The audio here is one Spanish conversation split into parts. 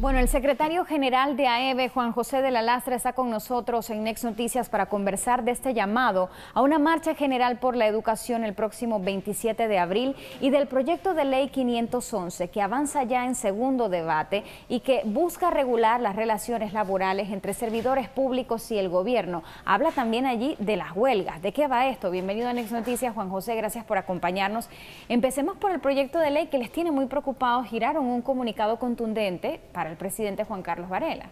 Bueno, el secretario general de AEB, Juan José de la Lastra, está con nosotros en Next Noticias para conversar de este llamado a una marcha general por la educación el próximo 27 de abril y del proyecto de ley 511 que avanza ya en segundo debate y que busca regular las relaciones laborales entre servidores públicos y el gobierno. Habla también allí de las huelgas. ¿De qué va esto? Bienvenido a Next Noticias, Juan José, gracias por acompañarnos. Empecemos por el proyecto de ley que les tiene muy preocupados. Giraron un comunicado contundente para el presidente Juan Carlos Varela.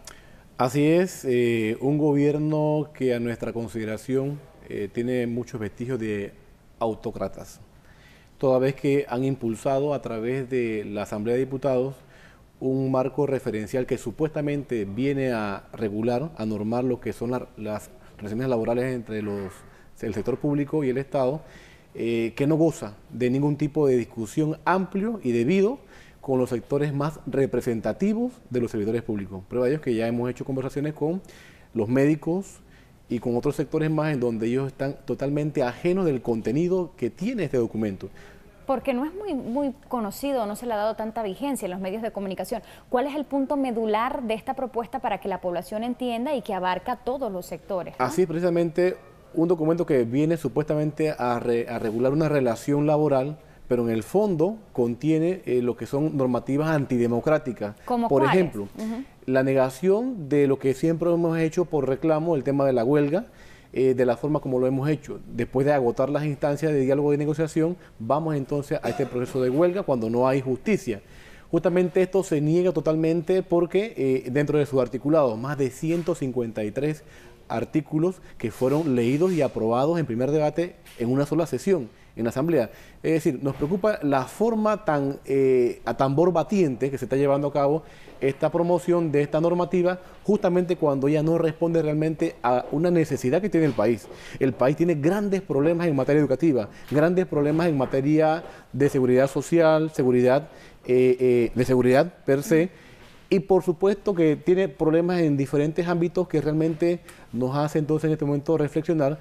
Así es, eh, un gobierno que a nuestra consideración eh, tiene muchos vestigios de autócratas, toda vez que han impulsado a través de la Asamblea de Diputados un marco referencial que supuestamente viene a regular, a normar lo que son las relaciones laborales entre los, el sector público y el Estado, eh, que no goza de ningún tipo de discusión amplio y debido con los sectores más representativos de los servidores públicos. Prueba de ello que ya hemos hecho conversaciones con los médicos y con otros sectores más en donde ellos están totalmente ajenos del contenido que tiene este documento. Porque no es muy, muy conocido, no se le ha dado tanta vigencia en los medios de comunicación. ¿Cuál es el punto medular de esta propuesta para que la población entienda y que abarca todos los sectores? Así precisamente un documento que viene supuestamente a, a regular una relación laboral pero en el fondo contiene eh, lo que son normativas antidemocráticas. por ejemplo, la negación de lo que siempre hemos hecho por reclamo, el tema de la huelga, eh, de la forma como lo hemos hecho. Después de agotar las instancias de diálogo y negociación, vamos entonces a este proceso de huelga cuando no hay justicia. Justamente esto se niega totalmente porque eh, dentro de su articulado, más de 153 artículos que fueron leídos y aprobados en primer debate en una sola sesión en la Asamblea. Es decir, nos preocupa la forma tan eh, a tambor batiente que se está llevando a cabo esta promoción de esta normativa, justamente cuando ella no responde realmente a una necesidad que tiene el país. El país tiene grandes problemas en materia educativa, grandes problemas en materia de seguridad social, seguridad, eh, eh, de seguridad per se y por supuesto que tiene problemas en diferentes ámbitos que realmente nos hace entonces en este momento reflexionar.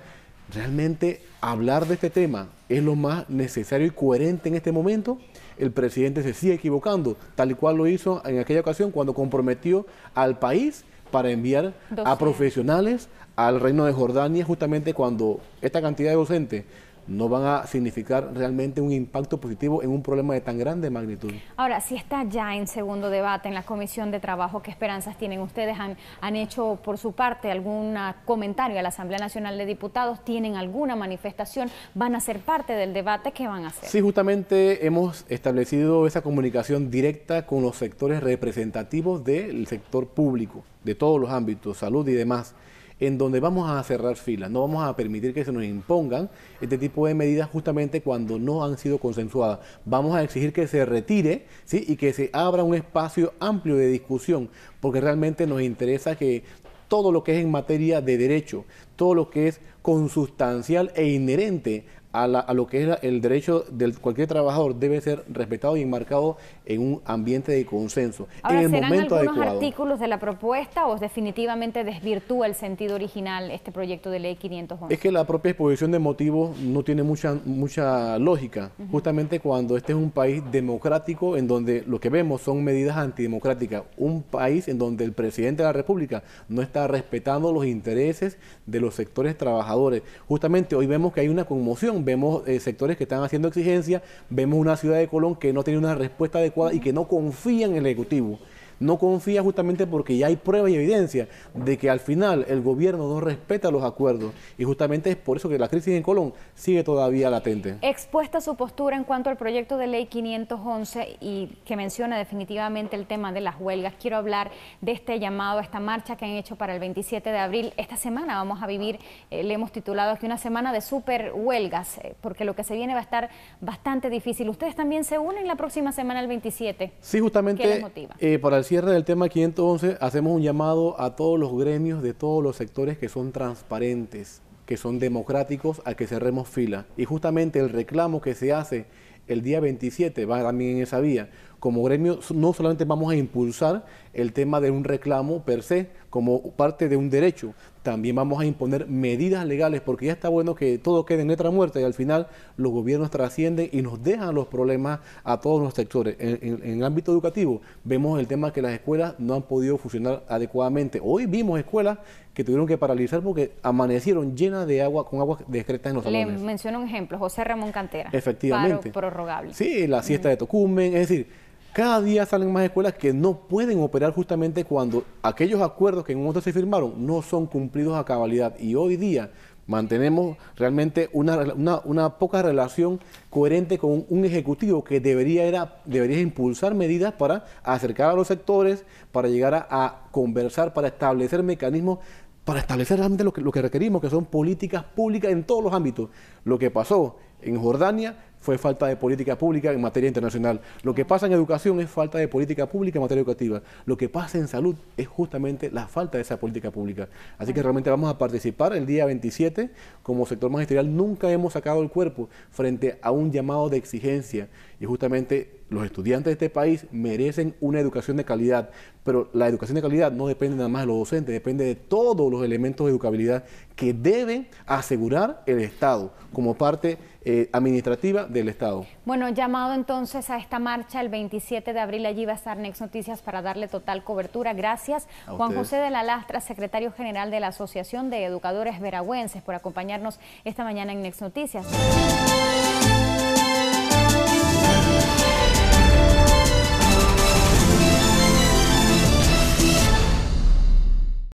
Realmente hablar de este tema es lo más necesario y coherente en este momento. El presidente se sigue equivocando, tal y cual lo hizo en aquella ocasión cuando comprometió al país para enviar a profesionales al reino de Jordania, justamente cuando esta cantidad de docentes no van a significar realmente un impacto positivo en un problema de tan grande magnitud. Ahora, si está ya en segundo debate en la Comisión de Trabajo, ¿qué esperanzas tienen ustedes? ¿Han, hecho por su parte algún comentario a la Asamblea Nacional de Diputados? ¿Tienen alguna manifestación? ¿Van a ser parte del debate? ¿Qué van a hacer? Sí, justamente hemos establecido esa comunicación directa con los sectores representativos del sector público, de todos los ámbitos, salud y demás en donde vamos a cerrar filas, no vamos a permitir que se nos impongan este tipo de medidas justamente cuando no han sido consensuadas. Vamos a exigir que se retire ¿sí? y que se abra un espacio amplio de discusión, porque realmente nos interesa que todo lo que es en materia de derecho, todo lo que es consustancial e inherente a, lo que es el derecho de cualquier trabajador debe ser respetado y enmarcado en un ambiente de consenso. Ahora, en el ¿serán momento algunos artículos de la propuesta o definitivamente desvirtúa el sentido original este proyecto de ley 511? Es que la propia exposición de motivos no tiene mucha, mucha lógica, justamente cuando este es un país democrático en donde lo que vemos son medidas antidemocráticas, un país en donde el presidente de la República no está respetando los intereses de los sectores trabajadores. Justamente hoy vemos que hay una conmoción vemos eh, sectores que están haciendo exigencias, vemos una ciudad de Colón que no tiene una respuesta adecuada y que no confía en el Ejecutivo no confía justamente porque ya hay prueba y evidencia de que al final el gobierno no respeta los acuerdos y justamente es por eso que la crisis en Colón sigue todavía latente. Expuesta su postura en cuanto al proyecto de ley 511 y que menciona definitivamente el tema de las huelgas, quiero hablar de este llamado, esta marcha que han hecho para el 27 de abril. Esta semana vamos a vivir, eh, le hemos titulado aquí una semana de super huelgas, eh, porque lo que se viene va a estar bastante difícil. Ustedes también se unen la próxima semana, el 27. Sí, justamente ¿Qué eh, cierre del tema 511, hacemos un llamado a todos los gremios de todos los sectores que son transparentes, que son democráticos, a que cerremos fila. Y justamente el reclamo que se hace el día 27 va también en esa vía como gremio no solamente vamos a impulsar el tema de un reclamo per se como parte de un derecho, también vamos a imponer medidas legales, porque ya está bueno que todo quede en letra muerta y al final los gobiernos trascienden y nos dejan los problemas a todos los sectores. En, el ámbito educativo vemos el tema que las escuelas no han podido funcionar adecuadamente. Hoy vimos escuelas que tuvieron que paralizar porque amanecieron llenas de agua, con agua discretas en los Le menciono un ejemplo, José Ramón Cantera. Efectivamente. Paro prorrogable. Sí, la siesta de Tocumen, es decir cada día salen más escuelas que no pueden operar justamente cuando aquellos acuerdos que en un momento se firmaron no son cumplidos a cabalidad. Y hoy día mantenemos realmente una, poca relación coherente con un, ejecutivo que debería, era, debería impulsar medidas para acercar a los sectores, para llegar a, conversar, para establecer mecanismos para establecer realmente lo lo que requerimos, que son políticas públicas en todos los ámbitos. Lo que pasó en Jordania fue falta de política pública en materia internacional. Lo que pasa en educación es falta de política pública en materia educativa. Lo que pasa en salud es justamente la falta de esa política pública. Así que realmente vamos a participar el día 27 como sector magisterial. Nunca hemos sacado el cuerpo frente a un llamado de exigencia y justamente los estudiantes de este país merecen una educación de calidad, pero la educación de calidad no depende nada más de los docentes, depende de todos los elementos de educabilidad que debe asegurar el Estado como parte eh, administrativa del Estado. Bueno, llamado entonces a esta marcha el 27 de abril, allí va a estar Next Noticias para darle total cobertura. Gracias, Juan José de la Lastra, secretario general de la Asociación de Educadores Veragüenses, por acompañarnos esta mañana en Next Noticias.